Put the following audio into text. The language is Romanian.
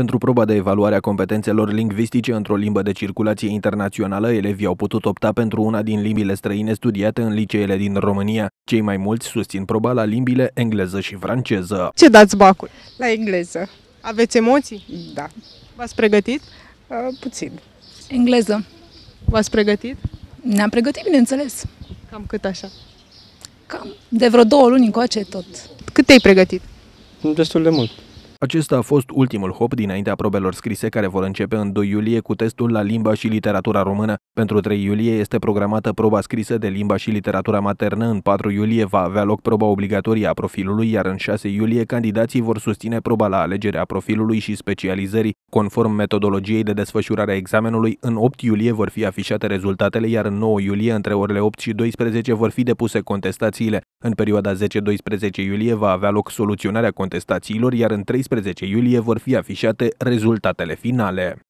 Pentru proba de evaluare a competențelor lingvistice într-o limbă de circulație internațională, elevii au putut opta pentru una din limbile străine studiate în liceele din România. Cei mai mulți susțin proba la limbile engleză și franceză. Ce dați bacul? La engleză. Aveți emoții? Da. V-ați pregătit? Uh, puțin. Engleză. V-ați pregătit? Ne-am pregătit, bineînțeles. Cam cât așa? Cam de vreo două luni încoace tot. Cât te-ai pregătit? Destul de mult. Acesta a fost ultimul hop dinaintea probelor scrise care vor începe în 2 iulie cu testul la limba și literatura română. Pentru 3 iulie este programată proba scrisă de limba și literatura maternă, în 4 iulie va avea loc proba obligatorie a profilului, iar în 6 iulie candidații vor susține proba la alegerea profilului și specializării. Conform metodologiei de desfășurare a examenului, în 8 iulie vor fi afișate rezultatele, iar în 9 iulie, între orele 8 și 12, vor fi depuse contestațiile. În perioada 10-12 iulie va avea loc soluționarea contestațiilor, iar în 13 iulie vor fi afișate rezultatele finale.